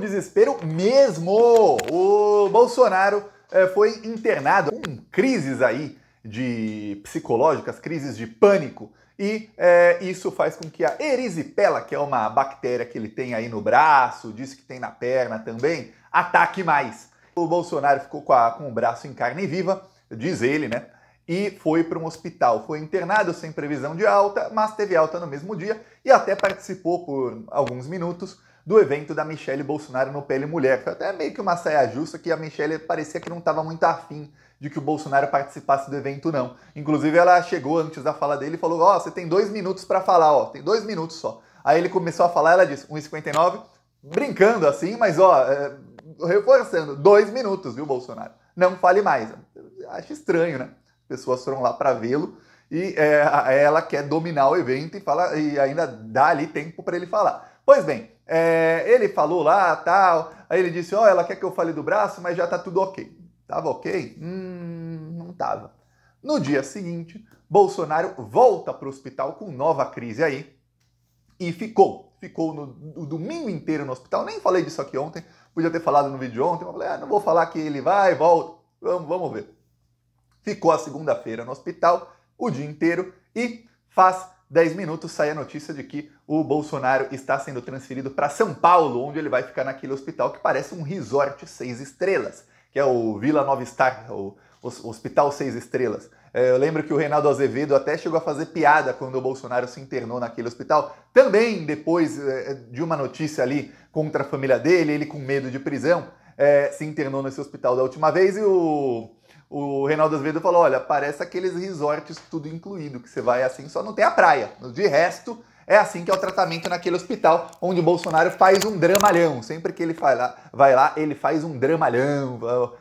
desespero mesmo. O Bolsonaro é, foi internado com crises aí de psicológicas, crises de pânico. E é, isso faz com que a erisipela, que é uma bactéria que ele tem aí no braço, diz que tem na perna também, ataque mais. O Bolsonaro ficou com, a, com o braço em carne viva, diz ele, né? E foi para um hospital. Foi internado sem previsão de alta, mas teve alta no mesmo dia e até participou por alguns minutos do evento da Michelle Bolsonaro no PL Mulher. Foi até meio que uma saia justa que a Michelle parecia que não estava muito afim de que o Bolsonaro participasse do evento, não. Inclusive, ela chegou antes da fala dele e falou: Ó, oh, você tem dois minutos para falar, ó, tem dois minutos só. Aí ele começou a falar, ela disse: 1,59, brincando assim, mas ó, é, reforçando, dois minutos, viu, Bolsonaro? Não fale mais. Acho estranho, né? Pessoas foram lá para vê-lo e é, ela quer dominar o evento e, fala, e ainda dá ali tempo para ele falar. Pois bem, é, ele falou lá, tal. Aí ele disse: Ó, oh, ela quer que eu fale do braço, mas já tá tudo ok. Tava ok? Hum, não tava. No dia seguinte, Bolsonaro volta para o hospital com nova crise aí e ficou. Ficou no, domingo inteiro no hospital. Nem falei disso aqui ontem, podia ter falado no vídeo ontem, mas falei: ah, não vou falar que ele vai, volta. Vamos, vamos ver. Ficou a segunda-feira no hospital o dia inteiro e faz 10 minutos sai a notícia de que o Bolsonaro está sendo transferido para São Paulo, onde ele vai ficar naquele hospital que parece um resort seis estrelas, que é o Vila Nova Star, o Hospital Seis Estrelas. É, eu lembro que o Reinaldo Azevedo até chegou a fazer piada quando o Bolsonaro se internou naquele hospital. Também depois é, é, de uma notícia ali contra a família dele, ele com medo de prisão, se internou nesse hospital da última vez e o o Reinaldo Azevedo falou: olha, parece aqueles resorts tudo incluído, que você vai assim, só não tem a praia. De resto, é assim que é o tratamento naquele hospital onde Bolsonaro faz um dramalhão. Sempre que ele vai lá, vai lá ele faz um dramalhão.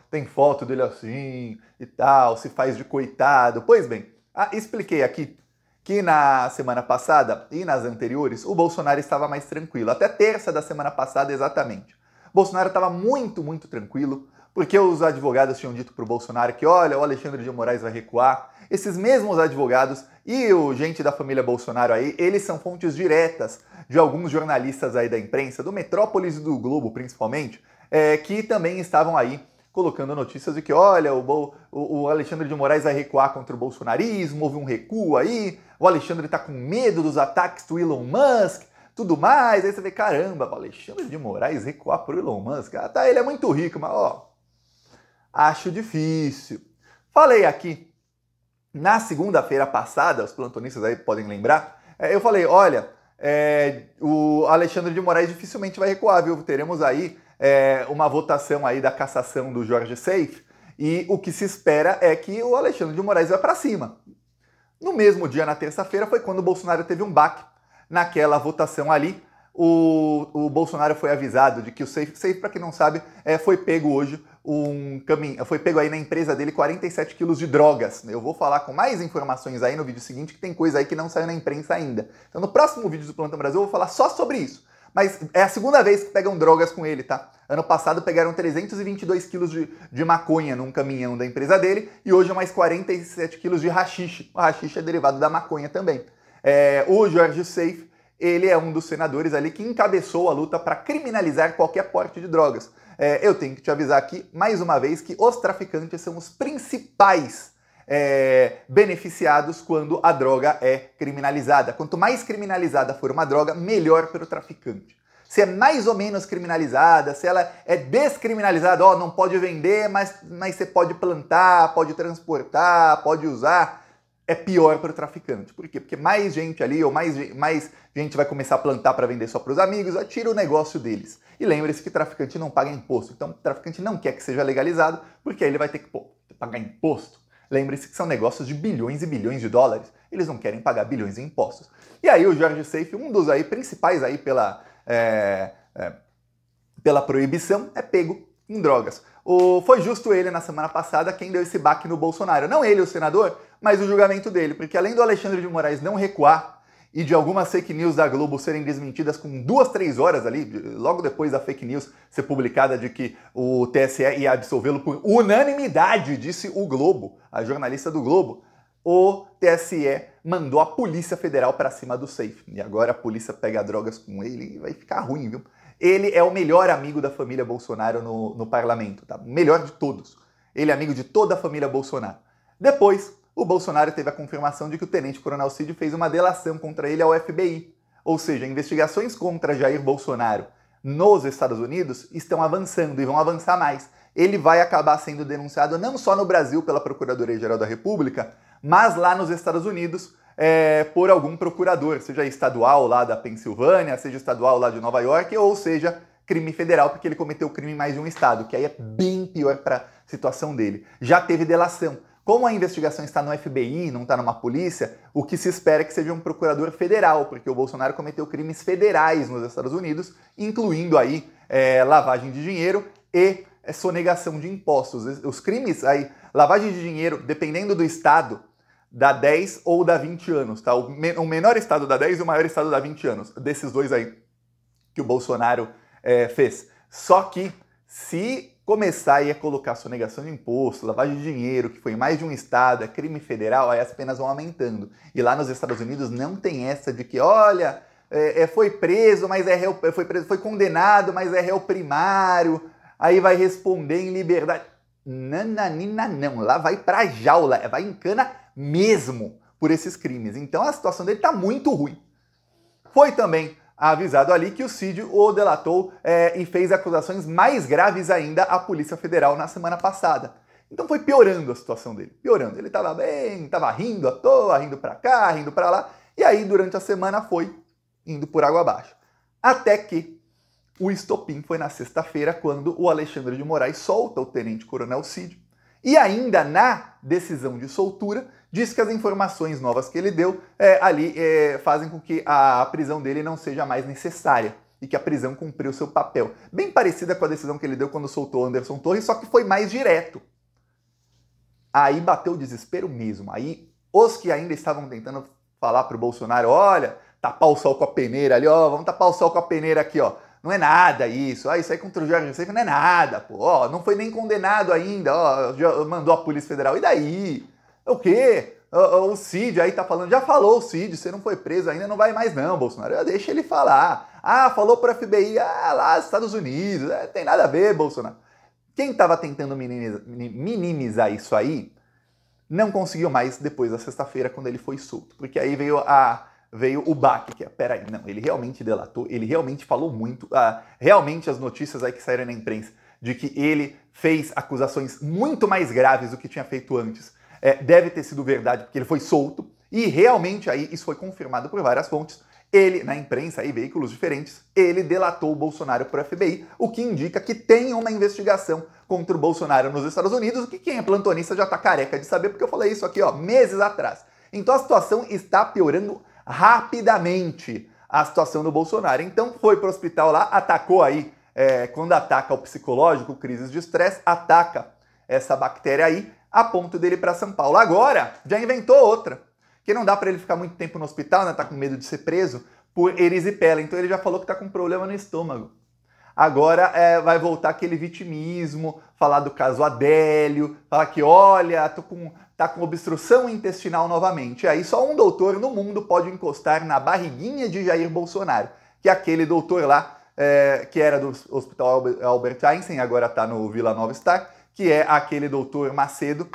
Tem foto dele assim e tal, se faz de coitado. Pois bem, ah, expliquei aqui que na semana passada e nas anteriores o Bolsonaro estava mais tranquilo. Até terça da semana passada, exatamente. Bolsonaro estava muito, muito tranquilo. Porque os advogados tinham dito para o Bolsonaro que, olha, o Alexandre de Moraes vai recuar. Esses mesmos advogados e o gente da família Bolsonaro aí, eles são fontes diretas de alguns jornalistas aí da imprensa, do Metrópolis e do Globo principalmente, é, que também estavam aí colocando notícias de que, olha, o, Bo, o, Alexandre de Moraes vai recuar contra o bolsonarismo, houve um recuo aí, o Alexandre tá com medo dos ataques do Elon Musk, tudo mais. Aí você vê, caramba, o Alexandre de Moraes recuar pro Elon Musk, ah, tá, ele é muito rico, mas ó, Acho difícil. Falei aqui na segunda-feira passada, os plantonistas aí podem lembrar, é, eu falei: olha, é, o Alexandre de Moraes dificilmente vai recuar, viu? Teremos aí é, uma votação aí da cassação do Jorge Seif e o que se espera é que o Alexandre de Moraes vá para cima. No mesmo dia, na terça-feira, foi quando o Bolsonaro teve um baque naquela votação ali. O, o Bolsonaro foi avisado de que o Seif, para quem não sabe, é, foi pego hoje um caminho, foi pego aí na empresa dele 47 quilos de drogas. Eu vou falar com mais informações aí no vídeo seguinte, que tem coisa aí que não saiu na imprensa ainda. Então no próximo vídeo do Plantão Brasil eu vou falar só sobre isso. Mas é a segunda vez que pegam drogas com ele, tá? Ano passado pegaram 322 quilos de, de maconha num caminhão da empresa dele e hoje é mais 47 quilos de rachixe. O rachixe é derivado da maconha também. É, o Jorge Safe ele é um dos senadores ali que encabeçou a luta para criminalizar qualquer porte de drogas. É, eu tenho que te avisar aqui, mais uma vez, que os traficantes são os principais é, beneficiados quando a droga é criminalizada. Quanto mais criminalizada for uma droga, melhor para o traficante. Se é mais ou menos criminalizada, se ela é descriminalizada, ó, não pode vender, mas, mas você pode plantar, pode transportar, pode usar é pior para o traficante. Por quê? Porque mais gente ali, ou mais, mais gente vai começar a plantar para vender só para os amigos, atira o negócio deles. E lembre-se que traficante não paga imposto. Então, o traficante não quer que seja legalizado, porque aí ele vai ter que pô, pagar imposto. Lembre-se que são negócios de bilhões e bilhões de dólares. Eles não querem pagar bilhões em impostos. E aí o Jorge Safe, um dos aí principais aí pela, é, é, pela proibição, é pego em drogas. O, foi justo ele, na semana passada, quem deu esse baque no Bolsonaro. Não ele, o senador, mas o julgamento dele, porque além do Alexandre de Moraes não recuar e de algumas fake news da Globo serem desmentidas com duas, três horas ali, logo depois da fake news ser publicada de que o TSE ia absolvê-lo por unanimidade, disse o Globo, a jornalista do Globo. O TSE mandou a Polícia Federal para cima do safe. E agora a polícia pega drogas com ele e vai ficar ruim, viu? Ele é o melhor amigo da família Bolsonaro no, no parlamento, tá? Melhor de todos. Ele é amigo de toda a família Bolsonaro. Depois, o Bolsonaro teve a confirmação de que o tenente-coronel Cid fez uma delação contra ele ao FBI. Ou seja, investigações contra Jair Bolsonaro nos Estados Unidos estão avançando e vão avançar mais. Ele vai acabar sendo denunciado não só no Brasil pela Procuradoria-Geral da República, mas lá nos Estados Unidos é, por algum procurador, seja estadual lá da Pensilvânia, seja estadual lá de Nova York, ou seja crime federal, porque ele cometeu crime em mais de um estado, que aí é bem pior para a situação dele. Já teve delação. Como a investigação está no FBI, não está numa polícia, o que se espera é que seja um procurador federal, porque o Bolsonaro cometeu crimes federais nos Estados Unidos, incluindo aí é, lavagem de dinheiro e é, sonegação de impostos. Os crimes aí, lavagem de dinheiro, dependendo do estado, da 10 ou da 20 anos, tá? O, o menor estado da 10 e o maior estado da 20 anos, desses dois aí que o Bolsonaro é, fez. Só que se começar aí a colocar sonegação de imposto, lavagem de dinheiro, que foi em mais de um estado, é crime federal, aí as penas vão aumentando. E lá nos Estados Unidos não tem essa de que, olha, é, é, foi preso, mas é réu, é, foi preso, foi condenado, mas é réu primário, aí vai responder em liberdade. Nananina não. Lá vai pra jaula, é, vai em cana mesmo por esses crimes. Então a situação dele tá muito ruim. Foi também avisado ali que o Cid o delatou é, e fez acusações mais graves ainda à Polícia Federal na semana passada. Então foi piorando a situação dele, piorando. Ele estava bem, estava rindo à toa, rindo para cá, rindo para lá, e aí durante a semana foi indo por água abaixo. Até que o estopim foi na sexta-feira, quando o Alexandre de Moraes solta o tenente-coronel Cid. E ainda na decisão de soltura, diz que as informações novas que ele deu é, ali é, fazem com que a prisão dele não seja mais necessária e que a prisão cumpriu seu papel. Bem parecida com a decisão que ele deu quando soltou Anderson Torres, só que foi mais direto. Aí bateu o desespero mesmo. Aí os que ainda estavam tentando falar para o Bolsonaro, olha, tapar o sol com a peneira ali, ó, vamos tapar o sol com a peneira aqui, ó não é nada isso. Ah, isso aí contra o Jorge Receive não é nada, pô. Ó, não foi nem condenado ainda, ó, mandou a Polícia Federal. E daí? É o quê? O, o Cid aí tá falando, já falou o Cid, você não foi preso ainda, não vai mais não, Bolsonaro. deixa ele falar. Ah, falou para FBI, ah, lá Estados Unidos, é, tem nada a ver, Bolsonaro. Quem estava tentando minimizar isso aí não conseguiu mais depois da sexta-feira, quando ele foi solto. Porque aí veio a, veio o baque, que é, peraí, não, ele realmente delatou, ele realmente falou muito, ah, realmente as notícias aí que saíram na imprensa de que ele fez acusações muito mais graves do que tinha feito antes, é, deve ter sido verdade, porque ele foi solto, e realmente aí isso foi confirmado por várias fontes, ele, na imprensa e veículos diferentes, ele delatou o Bolsonaro para o FBI, o que indica que tem uma investigação contra o Bolsonaro nos Estados Unidos, o que quem é plantonista já está careca de saber, porque eu falei isso aqui ó, meses atrás. Então a situação está piorando rapidamente a situação do Bolsonaro. Então foi para o hospital lá, atacou aí, é, quando ataca o psicológico, crises de estresse, ataca essa bactéria aí, a ponto dele para São Paulo. Agora, já inventou outra, que não dá para ele ficar muito tempo no hospital, né? Tá com medo de ser preso por erisipela. Então ele já falou que tá com problema no estômago. Agora é, vai voltar aquele vitimismo, falar do caso Adélio, falar que olha, tô com, tá com obstrução intestinal novamente. Aí só um doutor no mundo pode encostar na barriguinha de Jair Bolsonaro, que é aquele doutor lá é, que era do Hospital Albert Einstein, agora está no Vila Nova Star, que é aquele doutor Macedo,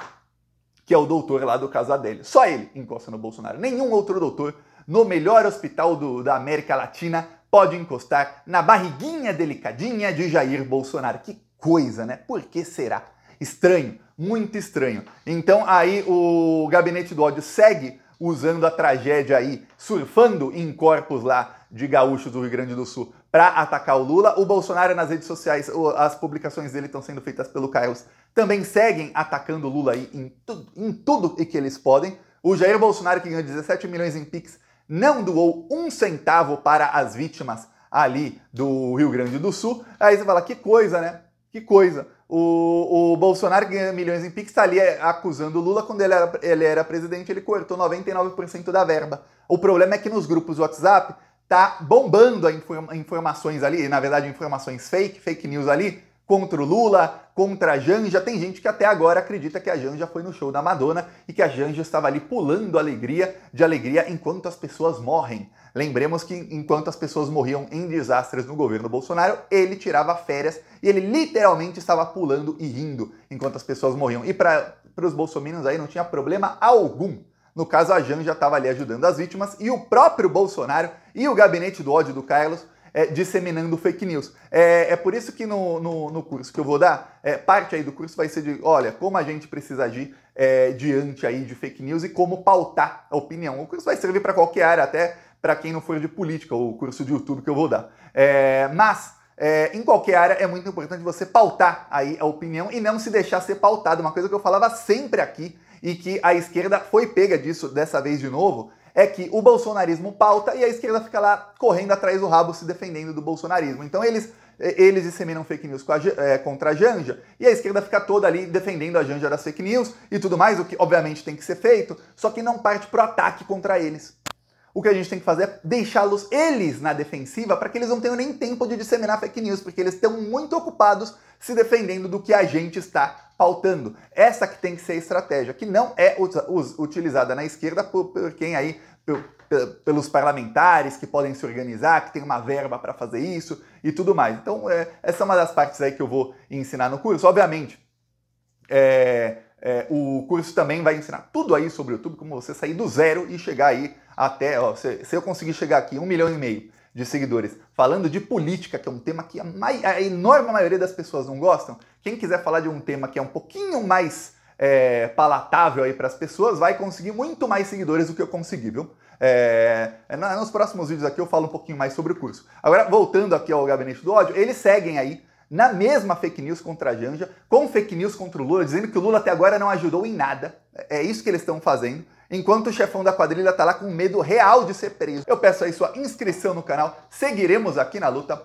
que é o doutor lá do caso Adélio. Só ele encosta no Bolsonaro. Nenhum outro doutor no melhor hospital do, da América Latina pode encostar na barriguinha delicadinha de Jair Bolsonaro. Que coisa, né? Por que será? Estranho, muito estranho. Então aí o gabinete do ódio segue usando a tragédia aí, surfando em corpos lá de gaúchos do Rio Grande do Sul para atacar o Lula. O Bolsonaro nas redes sociais, as publicações dele estão sendo feitas pelo Carlos, também seguem atacando o Lula aí em, tudo, em tudo que eles podem. O Jair Bolsonaro, que ganhou 17 milhões em Pix, não doou um centavo para as vítimas ali do Rio Grande do Sul. Aí você fala, que coisa, né? Que coisa. O, o Bolsonaro ganha milhões em Pix, está ali é, acusando o Lula quando ele era, ele era presidente, ele cortou 99% da verba. O problema é que nos grupos do WhatsApp tá bombando a inform, informações ali, na verdade, informações fake, fake news ali, contra o Lula, contra a Janja. Tem gente que até agora acredita que a Janja foi no show da Madonna e que a Janja estava ali pulando alegria de alegria enquanto as pessoas morrem. Lembremos que enquanto as pessoas morriam em desastres no governo Bolsonaro, ele tirava férias e ele literalmente estava pulando e rindo enquanto as pessoas morriam. E para os bolsominions aí não tinha problema algum. No caso, a Janja estava ali ajudando as vítimas e o próprio Bolsonaro e o gabinete do ódio do Carlos é, disseminando fake news. É, é por isso que no, no, no, curso que eu vou dar, é, parte aí do curso vai ser de, olha, como a gente precisa agir é, diante aí de fake news e como pautar a opinião. O curso vai servir para qualquer área, até para quem não for de política, o curso de YouTube que eu vou dar. É, mas é, em qualquer área é muito importante você pautar aí a opinião e não se deixar ser pautado. Uma coisa que eu falava sempre aqui e que a esquerda foi pega disso dessa vez de novo é que o bolsonarismo pauta e a esquerda fica lá correndo atrás do rabo se defendendo do bolsonarismo. Então eles eles disseminam fake news é, contra a Janja, e a esquerda fica toda ali defendendo a Janja das fake news e tudo mais, o que obviamente tem que ser feito, só que não parte pro ataque contra eles. O que a gente tem que fazer é deixá-los eles na defensiva para que eles não tenham nem tempo de disseminar fake news, porque eles estão muito ocupados se defendendo do que a gente está pautando. Essa que tem que ser a estratégia, que não é utilizada na esquerda por, por quem aí, por, pelos parlamentares que podem se organizar, que tem uma verba para fazer isso e tudo mais. Então, é, essa é uma das partes aí que eu vou ensinar no curso. Obviamente, é, é, o curso também vai ensinar tudo aí sobre o YouTube, como você sair do zero e chegar aí até, ó, se, se eu conseguir chegar aqui, um milhão e meio de seguidores, falando de política, que é um tema que a, a, enorme maioria das pessoas não gostam, quem quiser falar de um tema que é um pouquinho mais é, palatável aí para as pessoas, vai conseguir muito mais seguidores do que eu consegui, viu? É, é nos próximos vídeos aqui eu falo um pouquinho mais sobre o curso. Agora, voltando aqui ao Gabinete do Ódio, eles seguem aí na mesma fake news contra a Janja, com fake news contra o Lula, dizendo que o Lula até agora não ajudou em nada. É, é isso que eles estão fazendo. Enquanto o chefão da quadrilha está lá com medo real de ser preso. Eu peço aí sua inscrição no canal, seguiremos aqui na luta.